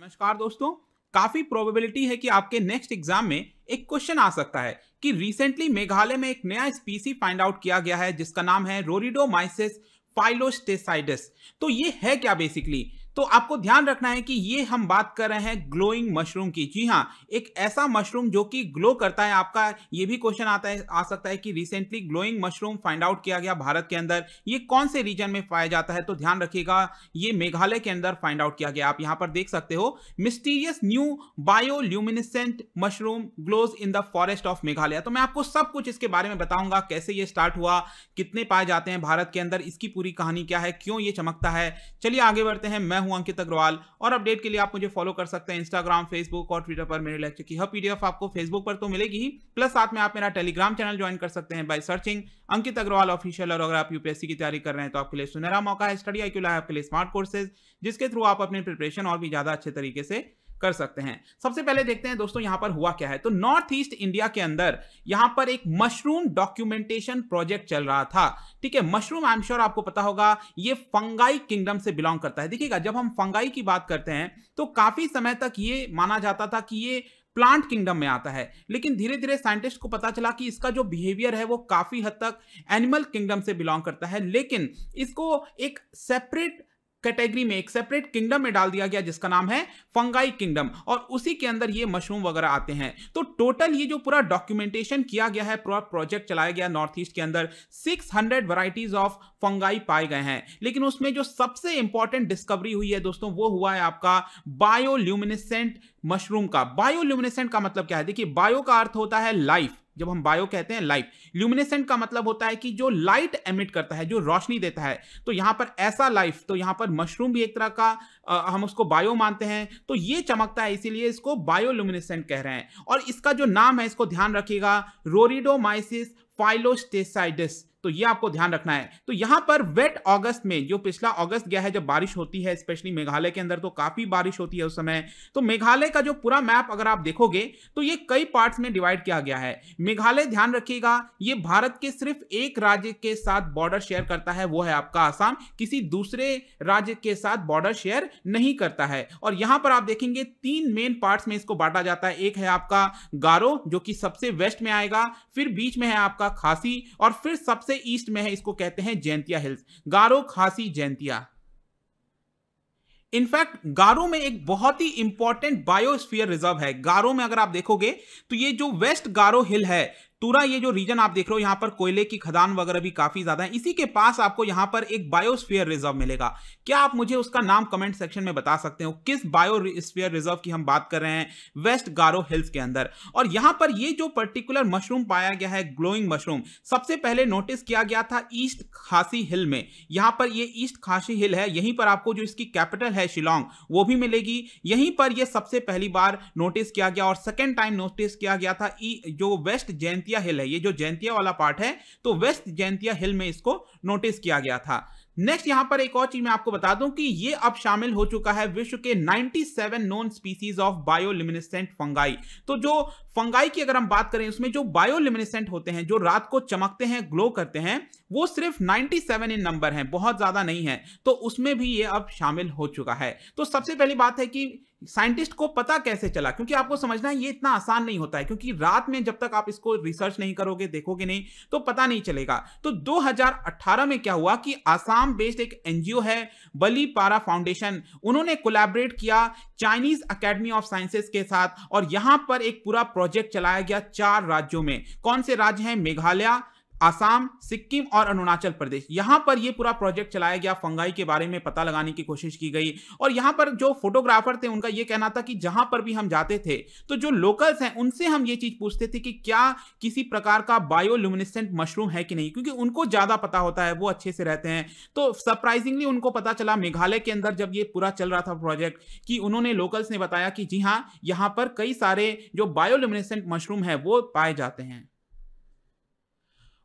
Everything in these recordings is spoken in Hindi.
नमस्कार दोस्तों काफी प्रोबेबिलिटी है कि आपके नेक्स्ट एग्जाम में एक क्वेश्चन आ सकता है कि रिसेंटली मेघालय में एक नया स्पीसी फाइंड आउट किया गया है जिसका नाम है माइसिस फाइलोस्टेसाइडस तो ये है क्या बेसिकली तो आपको ध्यान रखना है कि ये हम बात कर रहे हैं ग्लोइंग मशरूम की जी हाँ एक ऐसा मशरूम जो कि ग्लो करता है आपका ये भी क्वेश्चन आता है आ सकता है कि recently glowing mushroom find out किया गया भारत के अंदर ये कौन से रीजन में पाया जाता है तो ध्यान रखिएगा ये मेघालय के अंदर फाइंड आउट किया गया आप यहाँ पर देख सकते हो mysterious new bioluminescent mushroom glows in the forest of Meghalaya तो मैं आपको सब कुछ इसके बारे में बताऊंगा कैसे ये स्टार्ट हुआ कितने पाए जाते हैं भारत के अंदर इसकी पूरी कहानी क्या है क्यों ये चमकता है चलिए आगे बढ़ते हैं मैं हूं अंकित अग्रवाल और अपडेट के लिए आप मुझे फॉलो कर सकते हैं इंस्टाग्राम फेसबुक और ट्विटर पर मेरे लेक्चर की हर पीडीएफ आपको फेसबुक पर तो मिलेगी ही प्लस साथ में आप मेरा टेलीग्राम चैनल ज्वाइन कर सकते हैं by searching Ankit Agrawal official और अगर आप यूपीएससी की तैयारी कर रहे हैं तो आपके लिए सुनहरा मौका है स्टडी आई क्यू आपके लिए स्मार्ट कोर्सेज जिसके थ्रू आप अपने प्रिपरेशन और भी ज्यादा अच्छे तरीके से कर सकते हैं सबसे पहले देखते हैं दोस्तों यहां पर हुआ क्या है तो नॉर्थ ईस्ट इंडिया के अंदर यहां पर एक मशरूम डॉक्यूमेंटेशन प्रोजेक्ट चल रहा था ठीक है मशरूम आई एम श्योर आपको पता होगा ये फंगाई किंगडम से बिलोंग करता है देखिएगा जब हम फंगाई की बात करते हैं तो काफी समय तक ये माना जाता था कि ये प्लांट किंगडम में आता है लेकिन धीरे धीरे साइंटिस्ट को पता चला कि इसका जो बिहेवियर है वो काफी हद तक एनिमल किंगडम से बिलोंग करता है लेकिन इसको एक सेपरेट कैटेगरी में एक सेपरेट किंगडम में डाल दिया गया जिसका नाम है फंगाई किंगडम और उसी के अंदर ये मशरूम वगैरह आते हैं तो टोटल ये जो पूरा डॉक्यूमेंटेशन किया गया है पूरा प्रोजेक्ट चलाया गया नॉर्थ ईस्ट के अंदर 600 हंड्रेड वराइटीज ऑफ फंगाई पाए गए हैं लेकिन उसमें जो सबसे इंपॉर्टेंट डिस्कवरी हुई है दोस्तों वो हुआ है आपका बायोल्यूमिनेसेंट मशरूम का बायोल्यूमिनेसेंट का मतलब क्या है देखिए बायो का अर्थ होता है लाइफ जब हम बायो कहते हैं लाइफ ल्यूमिनेसेंट का मतलब होता है कि जो लाइट एमिट करता है जो रोशनी देता है तो यहां पर ऐसा लाइफ तो यहाँ पर मशरूम भी एक तरह का आ, हम उसको बायो मानते हैं तो ये चमकता है इसीलिए इसको बायोल्यूमिनेसेंट कह रहे हैं और इसका जो नाम है इसको ध्यान रखिएगा रोरिडोमाइसिस फाइलोस्टेसाइडिस तो ये आपको ध्यान रखना है तो यहां पर वेट अगस्त में जो पिछला अगस्त गया है जब बारिश होती है स्पेशली मेघालय के अंदर तो काफी बारिश होती है उस समय तो मेघालय का जो पूरा मैप अगर आप देखोगे तो ये कई पार्ट्स में डिवाइड किया गया है मेघालय ध्यान रखिएगा ये भारत के सिर्फ एक राज्य के साथ बॉर्डर शेयर करता है वो है आपका आसाम किसी दूसरे राज्य के साथ बॉर्डर शेयर नहीं करता है और यहां पर आप देखेंगे तीन मेन पार्ट में इसको बांटा जाता है एक है आपका गारो जो कि सबसे वेस्ट में आएगा फिर बीच में है आपका खासी और फिर सबसे सबसे ईस्ट में है इसको कहते हैं जैंतिया हिल्स गारो खासी जैंतिया इनफैक्ट गारो में एक बहुत ही इंपॉर्टेंट बायोस्फीयर रिजर्व है गारो में अगर आप देखोगे तो ये जो वेस्ट गारो हिल है तुरा ये जो रीजन आप देख रहे हो यहाँ पर कोयले की खदान वगैरह भी काफी ज्यादा है इसी के पास आपको यहाँ पर एक बायोस्फीयर रिजर्व मिलेगा क्या आप मुझे उसका नाम कमेंट सेक्शन में बता सकते हो किस बायोस्फीयर रिजर्व की हम बात कर रहे हैं वेस्ट गारो हिल्स के अंदर और यहाँ पर ये जो पर्टिकुलर मशरूम पाया गया है ग्लोइंग मशरूम सबसे पहले नोटिस किया गया था ईस्ट खासी हिल में यहाँ पर ये ईस्ट खासी हिल है यहीं पर आपको जो इसकी कैपिटल है शिलोंग वो भी मिलेगी यहीं पर यह सबसे पहली बार नोटिस किया गया और सेकेंड टाइम नोटिस किया गया था e, जो वेस्ट जयंती जैंतिया हिल है ये जो जैंतिया वाला पार्ट है तो वेस्ट जैंतिया हिल में इसको नोटिस किया गया था नेक्स्ट यहां पर एक और चीज मैं आपको बता दूं कि ये अब शामिल हो चुका है विश्व के 97 known species of bioluminescent fungi तो जो फंगाई की अगर हम बात करें उसमें जो बायोलिमिनेसेंट होते हैं जो रात को चमकते हैं ग्लो करते हैं वो सिर्फ 97 इन नंबर हैं बहुत ज़्यादा नहीं है तो उसमें भी ये अब शामिल हो चुका है तो सबसे पहली बात है कि साइंटिस्ट को पता कैसे चला क्योंकि आपको समझना है ये इतना आसान नहीं होता है क्योंकि रात में जब तक आप इसको रिसर्च नहीं करोगे देखोगे नहीं तो पता नहीं चलेगा तो 2018 में क्या हुआ कि आसाम बेस्ड एक एनजीओ है बली पारा फाउंडेशन उन्होंने कोलैबोरेट किया चाइनीज अकेडमी ऑफ साइंसेस के साथ और यहां पर एक पूरा प्रोजेक्ट चलाया गया चार राज्यों में कौन से राज्य हैं मेघालय आसाम सिक्किम और अरुणाचल प्रदेश यहां पर ये पूरा प्रोजेक्ट चलाया गया फंगाई के बारे में पता लगाने की कोशिश की गई और यहां पर जो फोटोग्राफर थे उनका ये कहना था कि जहां पर भी हम जाते थे तो जो लोकल्स हैं उनसे हम ये चीज पूछते थे कि क्या किसी प्रकार का बायोलुमिनेसेंट मशरूम है कि नहीं क्योंकि उनको ज्यादा पता होता है वो अच्छे से रहते हैं तो सरप्राइजिंगली उनको पता चला मेघालय के अंदर जब ये पूरा चल रहा था प्रोजेक्ट कि उन्होंने लोकल्स ने बताया कि जी हाँ यहाँ पर कई सारे जो बायोलुमिनेसेंट मशरूम है वो पाए जाते हैं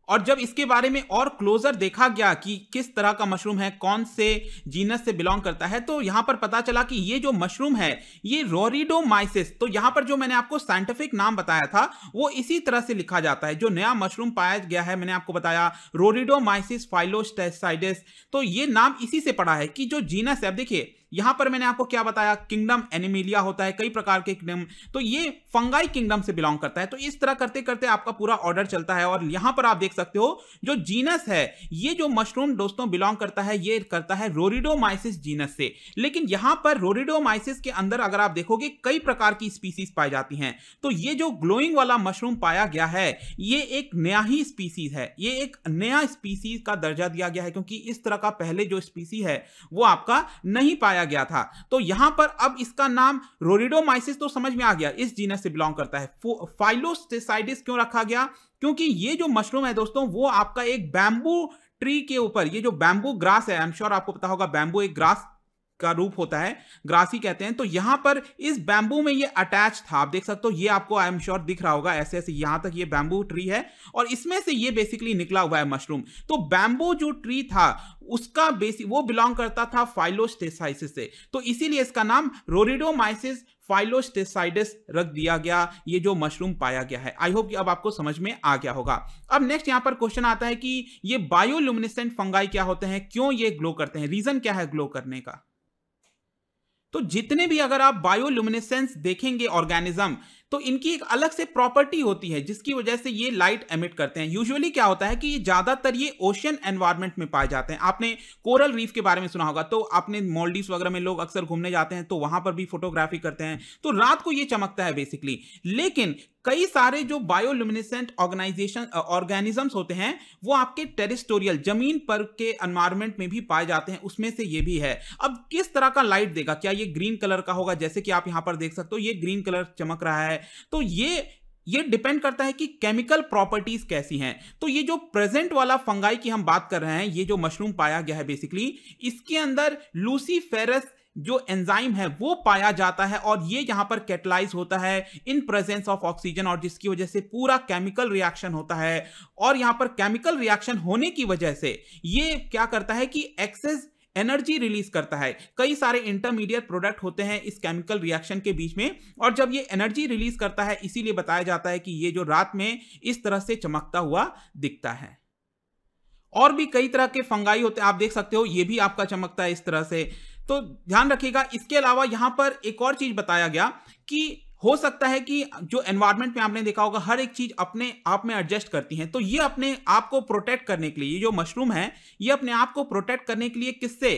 और जब इसके बारे में और क्लोजर देखा गया कि किस तरह का मशरूम है कौन से जीनस से बिलोंग करता है तो यहाँ पर पता चला कि ये जो मशरूम है ये रोरिडोमाइसिस तो यहाँ पर जो मैंने आपको साइंटिफिक नाम बताया था वो इसी तरह से लिखा जाता है जो नया मशरूम पाया गया है मैंने आपको बताया रोरिडोमाइसिस फाइलोस्टेसाइडिस तो ये नाम इसी से पड़ा है कि जो जीनस है देखिए यहां पर मैंने आपको क्या बताया किंगडम एनिमिलिया होता है कई प्रकार के किंगडम तो ये फंगाई किंगडम से बिलोंग करता है तो इस तरह करते करते आपका पूरा ऑर्डर चलता है और यहां पर आप देख सकते हो जो जीनस है ये जो मशरूम दोस्तों बिलोंग करता है ये करता है रोरिडोमाइसिस जीनस से लेकिन यहां पर रोरिडोमाइसिस के अंदर अगर आप देखोगे कई प्रकार की स्पीसीज पाई जाती है तो ये जो ग्लोइंग वाला मशरूम पाया गया है ये एक नया ही स्पीसीज है ये एक नया स्पीसीज का दर्जा दिया गया है क्योंकि इस तरह का पहले जो स्पीसी है वो आपका नहीं पाया पाया गया था तो यहां पर अब इसका नाम रोरिडोमाइसिस तो समझ में आ गया इस जीनस से बिलोंग करता है फाइलोस्टेसाइडिस क्यों रखा गया क्योंकि ये जो मशरूम है दोस्तों वो आपका एक बैम्बू ट्री के ऊपर ये जो बैम्बू ग्रास है आई एम श्योर आपको पता होगा बैम्बू एक ग्रास का रूप होता है ग्रासी कहते हैं तो यहां पर इस बैंबू में ये अटैच था आप देख सकते हो ये आपको आई एम श्योर दिख रहा होगा ऐसे ऐसे यहां तक ये बैंबू ट्री है और इसमें से ये बेसिकली निकला हुआ है मशरूम तो बैंबू जो ट्री था उसका बेसिक वो बिलोंग करता था फाइलोस्टेसाइसिस से तो इसीलिए इसका नाम रोरिडोमाइसिस फाइलोस्टेसाइडिस रख दिया गया ये जो मशरूम पाया गया है आई होप कि अब आपको समझ में आ गया होगा अब नेक्स्ट यहाँ पर क्वेश्चन आता है कि ये बायोलुमिनेसेंट फंगाई क्या होते हैं क्यों ये ग्लो करते हैं रीजन क्या है ग्लो करने का तो जितने भी अगर आप बायोलुमिनेसेंस देखेंगे ऑर्गेनिज्म तो इनकी एक अलग से प्रॉपर्टी होती है जिसकी वजह से ये लाइट एमिट करते हैं यूजुअली क्या होता है कि ज्यादातर ये ओशियन एनवायरमेंट में पाए जाते हैं आपने कोरल रीफ के बारे में सुना होगा तो आपने मॉलडीव वगैरह में लोग अक्सर घूमने जाते हैं तो वहां पर भी फोटोग्राफी करते हैं तो रात को ये चमकता है बेसिकली लेकिन कई सारे जो बायोलुमिनेसेंट ऑर्गेनाइजेशन ऑर्गेनिजम्स होते हैं वो आपके टेरिस्टोरियल जमीन पर के एनवायरमेंट में भी पाए जाते हैं उसमें से ये भी है अब किस तरह का लाइट देगा क्या ये ग्रीन कलर का होगा जैसे कि आप यहां पर देख सकते हो ये ग्रीन कलर चमक रहा है है तो ये ये डिपेंड करता है कि केमिकल प्रॉपर्टीज कैसी हैं तो ये जो प्रेजेंट वाला फंगाई की हम बात कर रहे हैं ये जो मशरूम पाया गया है बेसिकली इसके अंदर लूसीफेरस जो एंजाइम है वो पाया जाता है और ये यहां पर कैटलाइज होता है इन प्रेजेंस ऑफ ऑक्सीजन और जिसकी वजह से पूरा केमिकल रिएक्शन होता है और यहां पर केमिकल रिएक्शन होने की वजह से ये क्या करता है कि एक्सेस एनर्जी रिलीज करता है कई सारे इंटरमीडिएट प्रोडक्ट होते हैं इस केमिकल रिएक्शन के बीच में और जब ये एनर्जी रिलीज करता है इसीलिए बताया जाता है कि ये जो रात में इस तरह से चमकता हुआ दिखता है और भी कई तरह के फंगाई होते हैं आप देख सकते हो ये भी आपका चमकता है इस तरह से तो ध्यान रखिएगा इसके अलावा यहां पर एक और चीज बताया गया कि हो सकता है कि जो एनवायरमेंट में आपने देखा होगा हर एक चीज अपने आप में एडजस्ट करती है तो ये अपने आप को प्रोटेक्ट करने के लिए ये जो मशरूम है ये अपने आप को प्रोटेक्ट करने के लिए किससे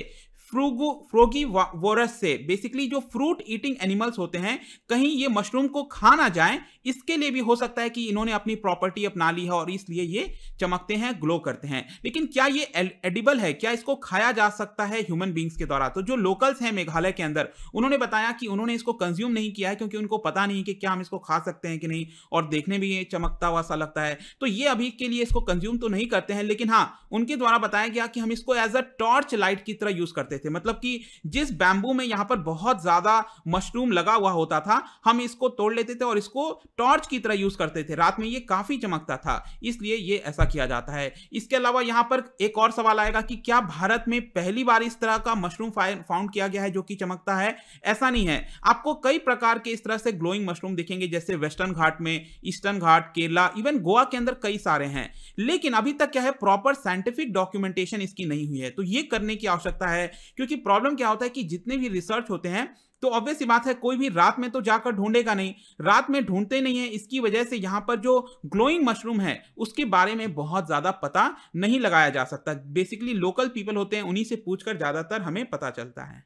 फ्रोगी वोरस से बेसिकली जो फ्रूट ईटिंग एनिमल्स होते हैं कहीं ये मशरूम को खा ना जाए इसके लिए भी हो सकता है कि इन्होंने अपनी प्रॉपर्टी अपना ली है और इसलिए ये चमकते हैं ग्लो करते हैं लेकिन क्या ये एडिबल है क्या इसको खाया जा सकता है ह्यूमन बींग्स के द्वारा तो जो लोकल्स हैं मेघालय के अंदर उन्होंने बताया कि उन्होंने इसको कंज्यूम नहीं किया है क्योंकि उनको पता नहीं कि क्या हम इसको खा सकते हैं कि नहीं और देखने में ये चमकता हुआ सा लगता है तो ये अभी के लिए इसको कंज्यूम तो नहीं करते हैं लेकिन हाँ उनके द्वारा बताया गया कि हम इसको एज अ टॉर्च लाइट की तरह यूज करते थे मतलब कि जिस बैम्बू में यहाँ पर बहुत ज्यादा मशरूम लगा हुआ होता था हम इसको तोड़ लेते थे और इसको टॉर्च की तरह यूज करते थे रात में ये काफी चमकता था इसलिए ये ऐसा किया जाता है इसके अलावा यहाँ पर एक और सवाल आएगा कि क्या भारत में पहली बार इस तरह का मशरूम फाउंड किया गया है जो कि चमकता है ऐसा नहीं है आपको कई प्रकार के इस तरह से ग्लोइंग मशरूम दिखेंगे जैसे वेस्टर्न घाट में ईस्टर्न घाट केरला इवन गोवा के अंदर कई सारे हैं लेकिन अभी तक क्या है प्रॉपर साइंटिफिक डॉक्यूमेंटेशन इसकी नहीं हुई है तो ये करने की आवश्यकता है क्योंकि प्रॉब्लम क्या होता है कि जितने भी रिसर्च होते हैं तो ऑब्वियस बात है कोई भी रात में तो जाकर ढूंढेगा नहीं रात में ढूंढते नहीं है इसकी वजह से यहाँ पर जो ग्लोइंग मशरूम है उसके बारे में बहुत ज़्यादा पता नहीं लगाया जा सकता बेसिकली लोकल पीपल होते हैं उन्हीं से पूछकर ज़्यादातर हमें पता चलता है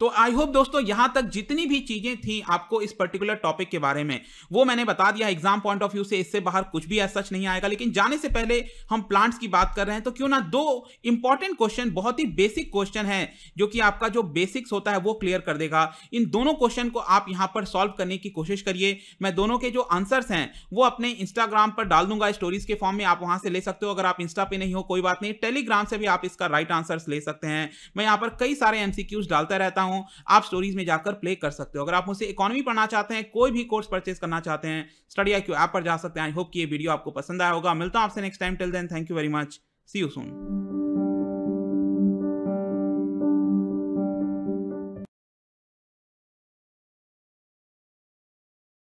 तो आई होप दोस्तों यहां तक जितनी भी चीजें थी आपको इस पर्टिकुलर टॉपिक के बारे में वो मैंने बता दिया एग्जाम पॉइंट ऑफ व्यू से इससे बाहर कुछ भी ऐसा सच नहीं आएगा लेकिन जाने से पहले हम प्लांट्स की बात कर रहे हैं तो क्यों ना दो इंपॉर्टेंट क्वेश्चन बहुत ही बेसिक क्वेश्चन है जो कि आपका जो बेसिक्स होता है वो क्लियर कर देगा इन दोनों क्वेश्चन को आप यहां पर सॉल्व करने की कोशिश करिए मैं दोनों के जो आंसर्स हैं वो अपने इंस्टाग्राम पर डाल दूंगा स्टोरीज के फॉर्म में आप वहां से ले सकते हो अगर आप इंस्टा पे नहीं हो कोई बात नहीं टेलीग्राम से भी आप इसका राइट आंसर ले सकते हैं मैं यहां पर कई सारे एमसीक्यूज डालता रहता हूं हो आप स्टोरीज में जाकर प्ले कर सकते हो अगर आप मुझसे इकोनॉमी पढ़ना चाहते हैं कोई भी कोर्स परचेज करना चाहते हैं स्टडी आई ऐप पर जा सकते हैं आई होप कि ये वीडियो आपको पसंद आया होगा मिलता हूँ आपसे next time till then thank you very much see you soon